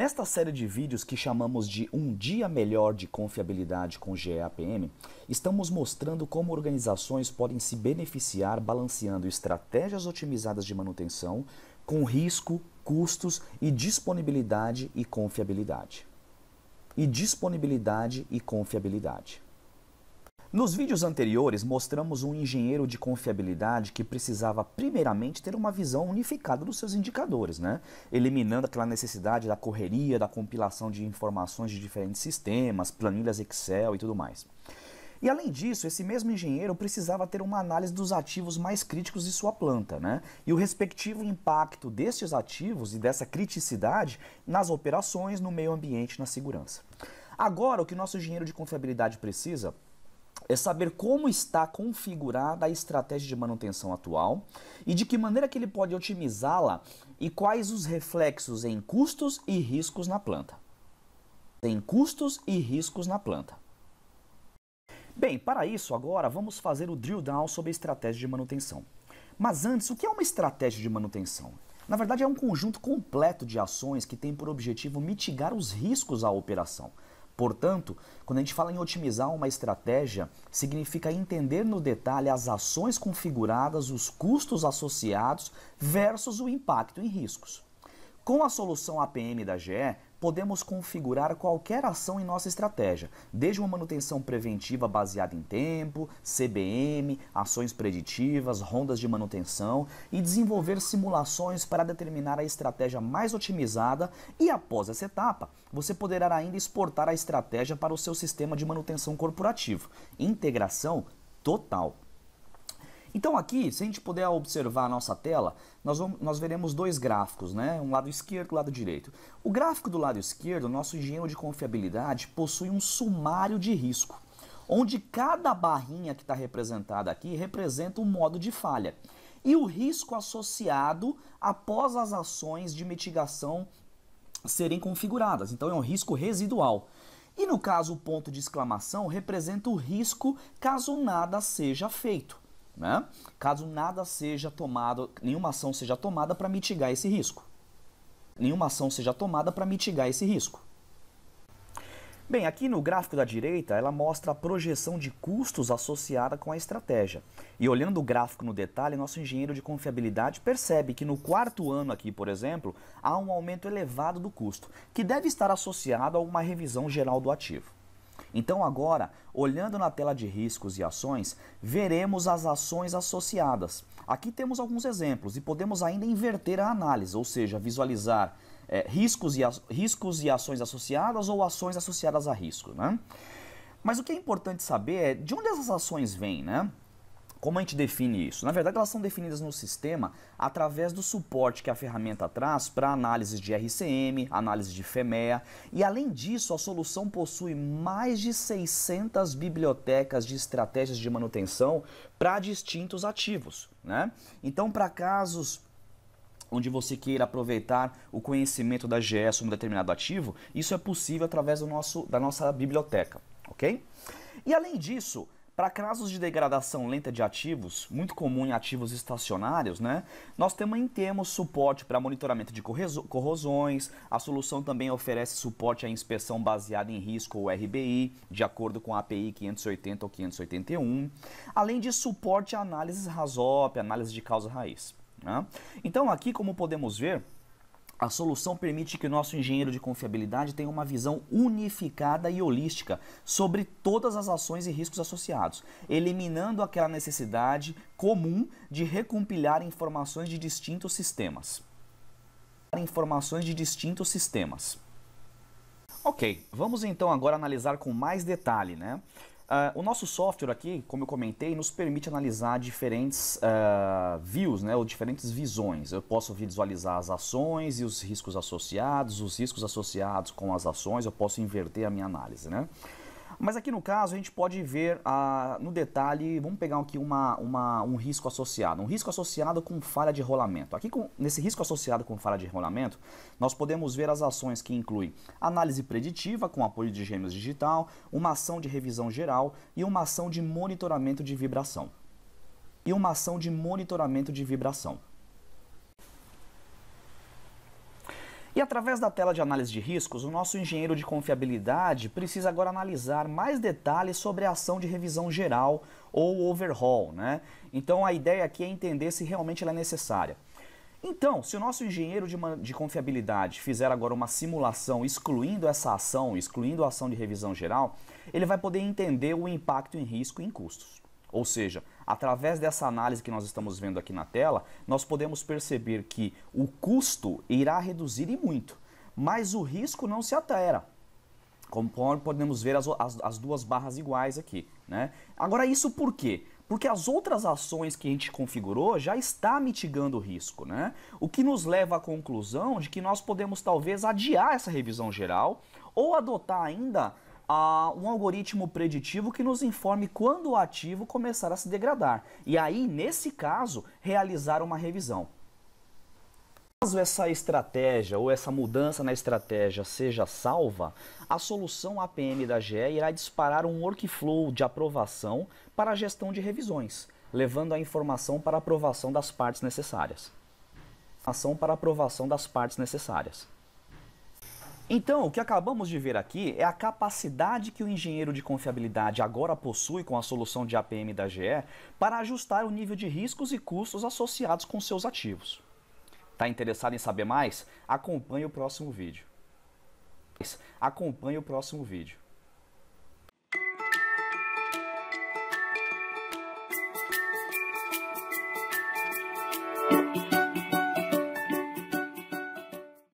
Nesta série de vídeos que chamamos de Um Dia Melhor de Confiabilidade com GEAPM, estamos mostrando como organizações podem se beneficiar balanceando estratégias otimizadas de manutenção com risco, custos e disponibilidade e confiabilidade. E disponibilidade e confiabilidade. Nos vídeos anteriores, mostramos um engenheiro de confiabilidade que precisava, primeiramente, ter uma visão unificada dos seus indicadores, né? eliminando aquela necessidade da correria, da compilação de informações de diferentes sistemas, planilhas Excel e tudo mais. E além disso, esse mesmo engenheiro precisava ter uma análise dos ativos mais críticos de sua planta, né? E o respectivo impacto destes ativos e dessa criticidade nas operações, no meio ambiente, na segurança. Agora, o que nosso engenheiro de confiabilidade precisa é saber como está configurada a estratégia de manutenção atual e de que maneira que ele pode otimizá-la e quais os reflexos em custos e riscos na planta. Em custos e riscos na planta. Bem, para isso agora vamos fazer o drill down sobre a estratégia de manutenção. Mas antes, o que é uma estratégia de manutenção? Na verdade, é um conjunto completo de ações que tem por objetivo mitigar os riscos à operação, Portanto, quando a gente fala em otimizar uma estratégia, significa entender no detalhe as ações configuradas, os custos associados versus o impacto em riscos. Com a solução APM da GE, podemos configurar qualquer ação em nossa estratégia, desde uma manutenção preventiva baseada em tempo, CBM, ações preditivas, rondas de manutenção e desenvolver simulações para determinar a estratégia mais otimizada e após essa etapa, você poderá ainda exportar a estratégia para o seu sistema de manutenção corporativo. Integração total. Então aqui, se a gente puder observar a nossa tela, nós, vamos, nós veremos dois gráficos, né? um lado esquerdo e um lado direito. O gráfico do lado esquerdo, nosso engenho de confiabilidade, possui um sumário de risco, onde cada barrinha que está representada aqui representa um modo de falha e o risco associado após as ações de mitigação serem configuradas. Então é um risco residual. E no caso, o ponto de exclamação representa o risco caso nada seja feito né? Caso nada seja tomado, nenhuma ação seja tomada para mitigar esse risco. Nenhuma ação seja tomada para mitigar esse risco. Bem, aqui no gráfico da direita, ela mostra a projeção de custos associada com a estratégia. E olhando o gráfico no detalhe, nosso engenheiro de confiabilidade percebe que no quarto ano aqui, por exemplo, há um aumento elevado do custo, que deve estar associado a uma revisão geral do ativo. Então, agora, olhando na tela de riscos e ações, veremos as ações associadas. Aqui temos alguns exemplos e podemos ainda inverter a análise, ou seja, visualizar é, riscos, e riscos e ações associadas ou ações associadas a risco. Né? Mas o que é importante saber é de onde essas ações vêm, né? Como a gente define isso? Na verdade, elas são definidas no sistema através do suporte que a ferramenta traz para análise de RCM, análise de FEMEA, e além disso, a solução possui mais de 600 bibliotecas de estratégias de manutenção para distintos ativos. Né? Então, para casos onde você queira aproveitar o conhecimento da GE sobre um determinado ativo, isso é possível através do nosso, da nossa biblioteca, ok? E além disso, para casos de degradação lenta de ativos, muito comum em ativos estacionários, né, nós também temos suporte para monitoramento de corrosões, a solução também oferece suporte à inspeção baseada em risco ou RBI, de acordo com a API 580 ou 581, além de suporte a análises RASOP, análise de causa raiz. Né? Então aqui, como podemos ver, a solução permite que o nosso engenheiro de confiabilidade tenha uma visão unificada e holística sobre todas as ações e riscos associados, eliminando aquela necessidade comum de recompilar informações de distintos sistemas. Informações de distintos sistemas. Ok, vamos então agora analisar com mais detalhe, né? Uh, o nosso software aqui, como eu comentei, nos permite analisar diferentes uh, views, né, ou diferentes visões. Eu posso visualizar as ações e os riscos associados, os riscos associados com as ações, eu posso inverter a minha análise. Né? Mas aqui no caso a gente pode ver ah, no detalhe, vamos pegar aqui uma, uma, um risco associado, um risco associado com falha de rolamento. Aqui com, nesse risco associado com falha de rolamento, nós podemos ver as ações que incluem análise preditiva com apoio de gêmeos digital, uma ação de revisão geral e uma ação de monitoramento de vibração. E uma ação de monitoramento de vibração. E através da tela de análise de riscos, o nosso engenheiro de confiabilidade precisa agora analisar mais detalhes sobre a ação de revisão geral ou overhaul, né? Então a ideia aqui é entender se realmente ela é necessária. Então, se o nosso engenheiro de, de confiabilidade fizer agora uma simulação excluindo essa ação, excluindo a ação de revisão geral, ele vai poder entender o impacto em risco e em custos. Ou seja, Através dessa análise que nós estamos vendo aqui na tela, nós podemos perceber que o custo irá reduzir e muito, mas o risco não se altera. Como podemos ver as, as, as duas barras iguais aqui. Né? Agora, isso por quê? porque as outras ações que a gente configurou já está mitigando o risco, né? O que nos leva à conclusão de que nós podemos talvez adiar essa revisão geral ou adotar ainda a um algoritmo preditivo que nos informe quando o ativo começar a se degradar. E aí, nesse caso, realizar uma revisão. Caso essa estratégia ou essa mudança na estratégia seja salva, a solução APM da GE irá disparar um workflow de aprovação para a gestão de revisões, levando a informação para aprovação das partes necessárias. Ação para aprovação das partes necessárias. Então, o que acabamos de ver aqui é a capacidade que o engenheiro de confiabilidade agora possui com a solução de APM da GE para ajustar o nível de riscos e custos associados com seus ativos. Está interessado em saber mais? Acompanhe o próximo vídeo. Acompanhe o próximo vídeo.